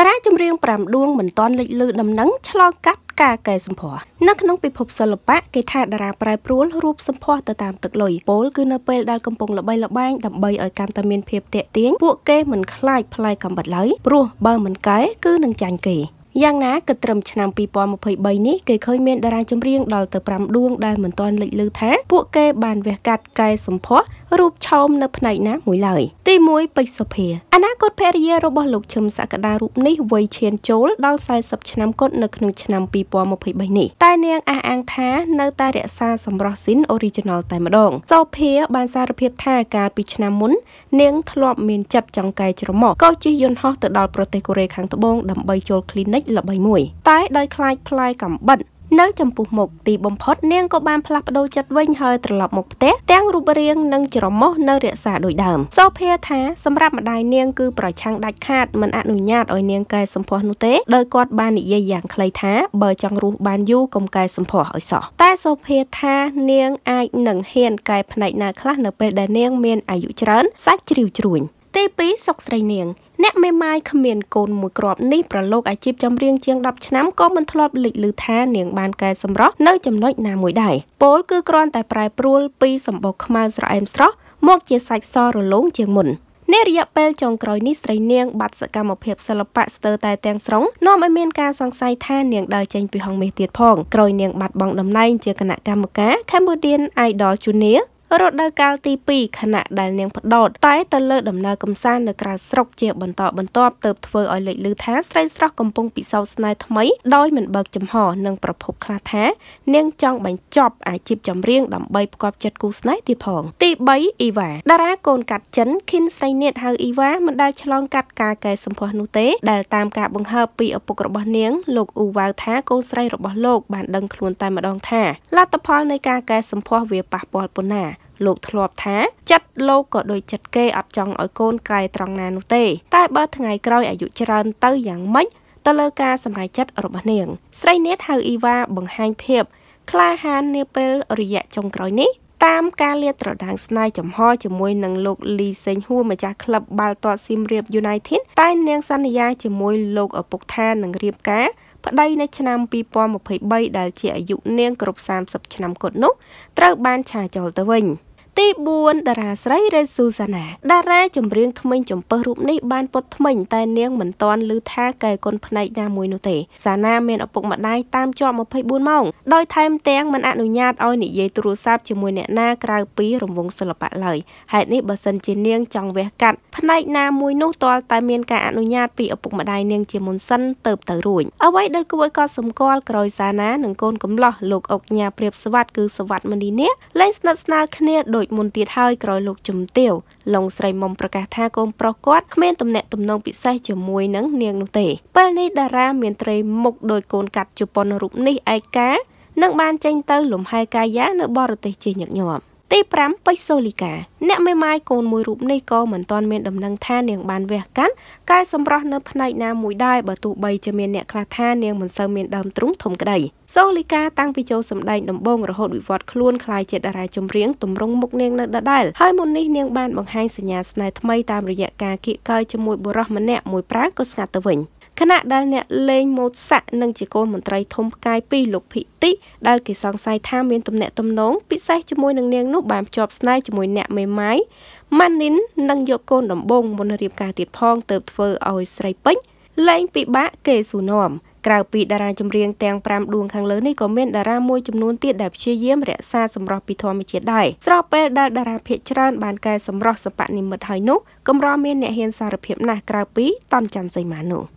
តារាចម្រៀង5ដួងមិនទាន់លេចលឺដំណឹងឆ្លងកាត់ការកែសម្ផស្សនៅក្នុងពិភពសិល្បៈគេថាតារាប្រែប្រួលរូបសម្ផស្សទៅតាមទឹកលុយពលគឺនៅពេលដែលកំពុងល្បីល្បាញដើម្បីឲ្យកាន់តែមានភាពទាក់ទាញពួកគេមិនខ្លាចផ្លែកំបិតឡើយព្រោះបើមិនកែគឺនឹងចាញ់គេយ៉ាងណាគិតត្រឹមឆ្នាំ2023នេះគេឃើញមានតារាចម្រៀងដល់ទៅ5ដួងដែលមិនទាន់លេចលឺថា ពួកគេបានវះកាត់កែសម្ផស្សរូបឆោមនៅផ្នែកណាមួយឡើយទី1ពេជ្រសុភាអនាគតភរិយារបស់លោកឈឹមសក្តារូបនេះវ័យឈានចូលដល់40ឆ្នាំគត់នៅក្នុងឆ្នាំ2023នេះតែនាងអះអាងថានៅតែរក្សាសម្រស់ស៊ីន original តែម្ដងសុភាបានសារភាពថាកាលពីឆ្នាំមុននាងធ្លាប់មានចិត្តចង់កែច្រមុះក៏ជិះយន្តហោះទៅដល់ប្រទេសកូរ៉េខាងត្បូងដើម្បីចូល clinic ល្បីមួយតែដោយខ្លាចផ្លែកំបិតនៅចំពោះមុខទីបំផុតនាងក៏បានផ្លាស់ប្ដូរចិត្តវិញហើយត្រឡប់មកផ្ទះទាំងរូបរាងនិងច្រមុះនៅរក្សាដូចដើមសូភាថាសម្រាប់ម្ដាយនាងគឺប្រឆាំងដាច់ខាតមិនអនុញ្ញាតឲ្យនាងកែសម្ផស្សនោះទេដោយគាត់បាននិយាយយ៉ាងខ្លីថាបើចង់រស់បានយូរកុំកែសម្ផស្សឲ្យសោះតែសូភាថានាងអាចនឹងហ៊ានកែផ្នែកណាខ្លះនៅពេលដែលនាងមានអាយុច្រើនសាច់ជ្រីវជ្រួញទី2សុកស្រីនាង អ្នកមេម៉ាយគ្មានកូនមួយគ្រាប់នេះប្រឡូកអាជីពចម្រៀងជាង10ឆ្នាំក៏មិនធ្លាប់លេចឮថានាងបានកែសម្រស់នៅចំណុចណាមួយដែរពលគឺគ្រាន់តែប្រែប្រួលពីសម្បុកខ្មៅស្រអែមស្រស់មកជាសាច់សរលោងជាងមុននេះរយៈពេលចុងក្រោយនេះស្រីនាងបាត់សកម្មភាពសិល្បៈស្ទើរតែទាំងស្រុងនាំឲ្យមានការសង្ស័យថានាងដើរចេញពីហងមាសទៀតផង ក្រោយនាងបាត់បង់តំណែងជាគណៈកម្មការ Cambodian Idol Junior រដូវកាលទី2ខណៈដែលនាងផ្ដោតតែទៅលើដំណើរកំសាន្តនៅក្រៅស្រុកជាបន្តបន្ទាប់ទៅធ្វើឲ្យលេចលឺថាស្រីស្រស់កំពុងពិសោធន៍ស្នេហ៍ថ្មីដោយមិនបើកចំហនិងប្រភពខ្លះថានាងចង់បញ្ចប់អាជីពចម្រៀងដើម្បីផ្គប់ចិត្តគូស្នេហ៍ទៀតផង ទី3អ៊ីវ៉ាតារាកូនកាត់ចិនខិនស្រីនេតហៅអ៊ីវ៉ាមិនដែលឆ្លងកាត់ការកែសម្ផស្សនោះទេដែលតាមការបង្ហើបពីឪពុករបស់នាងលោកអ៊ូវ៉ាវថាកូនស្រីរបស់លោកបានដឹងខ្លួនតែម្ដងថាលទ្ធផលនៃការកែសម្ផស្សវាប៉ះពាល់ប៉ុណ្ណាលោកធ្លាប់ថាចិត្តលោកក៏ដូចចិត្តគេអត់ចង់ឲ្យកូនកែត្រង់ណានោះទេ តែបើថ្ងៃក្រោយអាយុច្រើន ទៅយ៉ាងម៉េចទៅលើការសម្រេចចិត្តរបស់នាង ស្រីនាតហៅអ៊ីវ៉ាបង្ហាញភាពក្លាហាននាពេលរយៈចុងក្រោយនេះតាមការលាតត្រដាងស្នាយចំហជាមួយនឹងលោក លីសេងហួរម្ចាស់ក្លឹបបាល់ទាត់ស៊ីមរៀប United តែនាងសន្យាជាមួយលោកឪពុកថានឹងរៀបការប្តីនៅឆ្នាំ2023ដែលជាអាយុនាងគ្រប់30ឆ្នាំគាត់នោះត្រូវបានឆាចោលទៅវិញ។ទី4តារាស្រីរ៉េស៊ូសាណាតារា ចម្រៀងថ្មីចំពើរូបនេះបានពុតថ្មីតែនាងមិនទាន់ឮថាកែគុណផ្នែកណាមួយនោះទេសាណាមានឪពុកម្ដាយតាមជាប់24ម៉ោងដោយថែមទាំងមិនអនុញ្ញាតឲ្យនិយាយទូរស័ព្ទជាមួយអ្នកណាក្រៅពីរង្វង់សិល្បៈឡើយហេតុនេះបើសិនជានាងចង់វះកាត់ផ្នែកណាមួយនោះទាល់តែមានការអនុញ្ញាតពីឪពុកម្ដាយនាងជាមុនសិនទៅទៅរួចអ្វីដែលគួរឲ្យកត់សម្គាល់ក្រោយសាណានិងកូនកំឡោះលោកអុកញ៉ាព្រៀបស្វាត់គឺស្វាត់មនីនេះលេងស្និទ្ធស្នាលគ្នាដោយដូចមុនទៀតហើយក្រោយលោកជំទាវឡុងស្រីមុំប្រកាសថាកូនប្រុសគាត់គ្មានទំនាក់ទំនងពិសេសជាមួយនឹងនាងនោះទេពេលនេះតារាមានត្រីមុខដោយកូនកាត់ជប៉ុនរូបនេះឯកានឹងបានចេញទៅលំហែកាយានៅបរទេសជាញឹកញាប់ទី5ពេជ្រសូលីកា អ្នកមេម៉ាយកូនមួយរូបនេះក៏មិនទាន់មានដំណឹងថានាងបានវះកាន់កែសម្រស់នៅផ្នែកណាមួយដែរបើទោះបីជាមានអ្នកខ្លះថានាងមិនសូវមានដើមទ្រូងធំក្តីសូលីកាតាំងពីចូលសម្ដែងដំបូងរហូតវិវត្តខ្លួនคล้ายជាតារាចម្រៀងទម្រង់មុខនាងនៅដដែលហើយមុននេះនាងបានបង្ហាញសញ្ញាស្នេហ៍ថ្មីតាមរយៈការគៀកកើយជាមួយបុរសម្នាក់មួយប្រើក៏ស្ងាត់ទៅវិញខណៈដែលអ្នកលេងម៉ូតសាក់និងជាកូនមន្ត្រីធំផ្កាយពីរលោកភិតិដែលគេសង្ស័យថាមានទំនាក់ទំនងពិសេសជាមួយនឹងនាងនោះបានភ្ជាប់ស្នេហ៍ជាមួយអ្នកមេម៉ាយម៉ានីននិងយកកូនដំបងមុនរៀបការទៀតផងទៅធ្វើឲ្យស្រីពេញលែងពិបាកគេស៊ូនោមក្រៅពីតារាចម្រៀងទាំង5ដួងខាងលើនេះក៏មានតារាមួយចំនួនទៀតដែលព្យាយាមរក្សាសម្រស់ពីធម្មជាតិដែរស្របពេលដែលតារាភាគច្រើនបានកែសម្រស់សិប្បនិម្មិតហើយនោះកម្រមានអ្នកហ៊ានសារភាពណាស់ក្រៅពីតនច័ន្ទសីមានោះ